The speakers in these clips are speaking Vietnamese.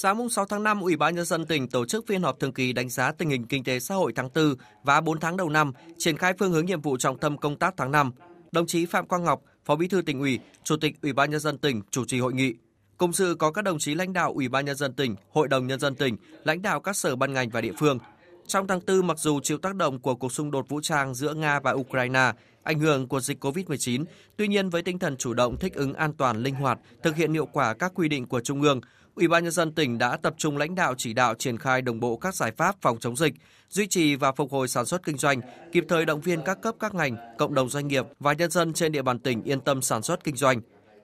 Sáng mùng 6 tháng 5, Ủy ban nhân dân tỉnh tổ chức phiên họp thường kỳ đánh giá tình hình kinh tế xã hội tháng 4 và 4 tháng đầu năm, triển khai phương hướng nhiệm vụ trọng tâm công tác tháng 5. Đồng chí Phạm Quang Ngọc, Phó Bí thư tỉnh ủy, Chủ tịch Ủy ban nhân dân tỉnh chủ trì hội nghị. Cùng sự có các đồng chí lãnh đạo Ủy ban nhân dân tỉnh, Hội đồng nhân dân tỉnh, lãnh đạo các sở ban ngành và địa phương. Trong tháng 4, mặc dù chịu tác động của cuộc xung đột vũ trang giữa Nga và Ukraine, ảnh hưởng của dịch COVID-19, tuy nhiên với tinh thần chủ động thích ứng an toàn linh hoạt, thực hiện hiệu quả các quy định của Trung ương, Ủy ban nhân dân tỉnh đã tập trung lãnh đạo chỉ đạo triển khai đồng bộ các giải pháp phòng chống dịch, duy trì và phục hồi sản xuất kinh doanh, kịp thời động viên các cấp các ngành, cộng đồng doanh nghiệp và nhân dân trên địa bàn tỉnh yên tâm sản xuất kinh doanh.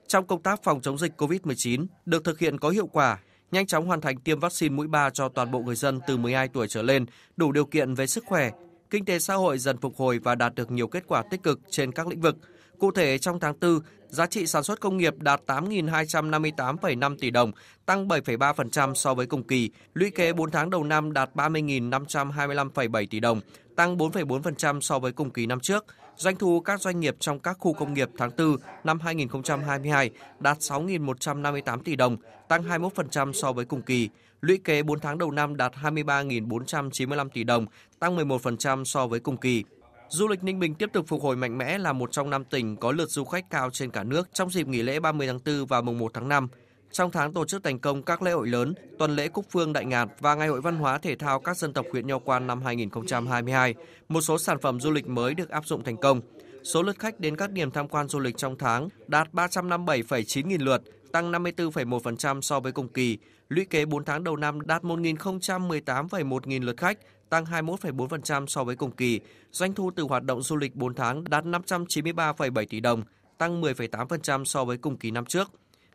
Trong công tác phòng chống dịch COVID-19 được thực hiện có hiệu quả, nhanh chóng hoàn thành tiêm vaccine mũi 3 cho toàn bộ người dân từ 12 tuổi trở lên, đủ điều kiện về sức khỏe, kinh tế xã hội dần phục hồi và đạt được nhiều kết quả tích cực trên các lĩnh vực – Cụ thể, trong tháng 4, giá trị sản xuất công nghiệp đạt 8.258,5 tỷ đồng, tăng 7,3% so với cùng kỳ. Lũy kế 4 tháng đầu năm đạt 30.525,7 tỷ đồng, tăng 4,4% so với cùng kỳ năm trước. Doanh thu các doanh nghiệp trong các khu công nghiệp tháng 4 năm 2022 đạt 6.158 tỷ đồng, tăng 21% so với cùng kỳ. Lũy kế 4 tháng đầu năm đạt 23.495 tỷ đồng, tăng 11% so với cùng kỳ. Du lịch Ninh Bình tiếp tục phục hồi mạnh mẽ là một trong năm tỉnh có lượt du khách cao trên cả nước trong dịp nghỉ lễ 30 tháng 4 và mùng 1 tháng 5. Trong tháng tổ chức thành công các lễ hội lớn, tuần lễ Cúc Phương Đại Ngàn và Ngày hội văn hóa thể thao các dân tộc huyện Nho Quan năm 2022, một số sản phẩm du lịch mới được áp dụng thành công. Số lượt khách đến các điểm tham quan du lịch trong tháng đạt 357,9 nghìn lượt, tăng 54,1% so với cùng kỳ. Lũy kế 4 tháng đầu năm đạt 1.018,1 nghìn lượt khách, tăng 21,4% so với cùng kỳ. Doanh thu từ hoạt động du lịch 4 tháng đạt 593,7 tỷ đồng, tăng 10,8% so với cùng kỳ năm trước.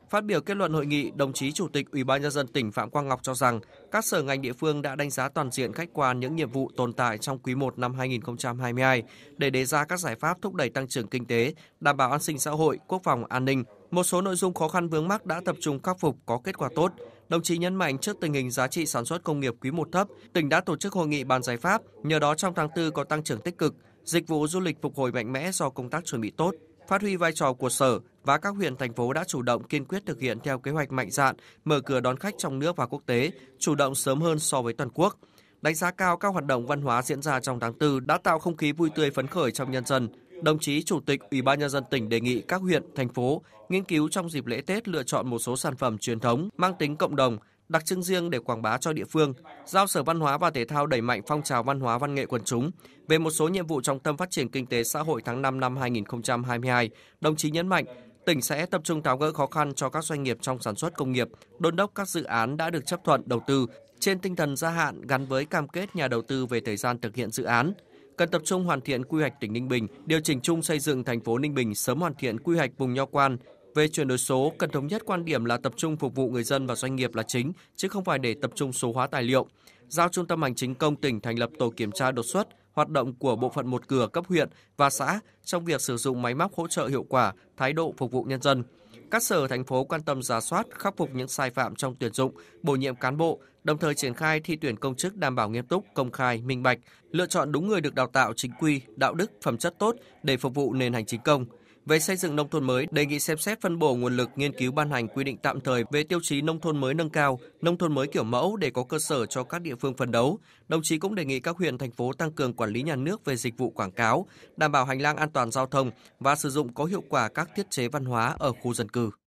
Phát biểu kết luận hội nghị, đồng chí Chủ tịch Ủy ban nhân dân tỉnh Phạm Quang Ngọc cho rằng các sở ngành địa phương đã đánh giá toàn diện khách quan những nhiệm vụ tồn tại trong quý 1 năm 2022 để đề ra các giải pháp thúc đẩy tăng trưởng kinh tế, đảm bảo an sinh xã hội, quốc phòng an ninh. Một số nội dung khó khăn vướng mắc đã tập trung khắc phục có kết quả tốt. Đồng chí nhấn mạnh trước tình hình giá trị sản xuất công nghiệp quý 1 thấp, tỉnh đã tổ chức hội nghị bàn giải pháp, nhờ đó trong tháng 4 có tăng trưởng tích cực, dịch vụ du lịch phục hồi mạnh mẽ do công tác chuẩn bị tốt, Phát huy vai trò của Sở và các huyện thành phố đã chủ động kiên quyết thực hiện theo kế hoạch mạnh dạn, mở cửa đón khách trong nước và quốc tế, chủ động sớm hơn so với toàn quốc. Đánh giá cao các hoạt động văn hóa diễn ra trong tháng 4 đã tạo không khí vui tươi phấn khởi trong nhân dân. Đồng chí Chủ tịch Ủy ban nhân dân tỉnh đề nghị các huyện, thành phố nghiên cứu trong dịp lễ Tết lựa chọn một số sản phẩm truyền thống mang tính cộng đồng đặc trưng riêng để quảng bá cho địa phương, giao Sở Văn hóa và Thể thao đẩy mạnh phong trào văn hóa văn nghệ quần chúng. Về một số nhiệm vụ trọng tâm phát triển kinh tế xã hội tháng 5 năm 2022, đồng chí nhấn mạnh tỉnh sẽ tập trung tháo gỡ khó khăn cho các doanh nghiệp trong sản xuất công nghiệp, đôn đốc các dự án đã được chấp thuận đầu tư trên tinh thần gia hạn gắn với cam kết nhà đầu tư về thời gian thực hiện dự án, cần tập trung hoàn thiện quy hoạch tỉnh Ninh Bình, điều chỉnh chung xây dựng thành phố Ninh Bình sớm hoàn thiện quy hoạch vùng nho quan, về chuyển đổi số, cần thống nhất quan điểm là tập trung phục vụ người dân và doanh nghiệp là chính, chứ không phải để tập trung số hóa tài liệu. Giao Trung tâm Hành chính công tỉnh thành lập tổ kiểm tra đột xuất hoạt động của bộ phận một cửa cấp huyện và xã trong việc sử dụng máy móc hỗ trợ hiệu quả, thái độ phục vụ nhân dân. Các sở thành phố quan tâm giả soát, khắc phục những sai phạm trong tuyển dụng, bổ nhiệm cán bộ, đồng thời triển khai thi tuyển công chức đảm bảo nghiêm túc, công khai, minh bạch, lựa chọn đúng người được đào tạo chính quy, đạo đức, phẩm chất tốt để phục vụ nền hành chính công – về xây dựng nông thôn mới, đề nghị xem xét phân bổ nguồn lực nghiên cứu ban hành quy định tạm thời về tiêu chí nông thôn mới nâng cao, nông thôn mới kiểu mẫu để có cơ sở cho các địa phương phấn đấu. Đồng chí cũng đề nghị các huyện thành phố tăng cường quản lý nhà nước về dịch vụ quảng cáo, đảm bảo hành lang an toàn giao thông và sử dụng có hiệu quả các thiết chế văn hóa ở khu dân cư.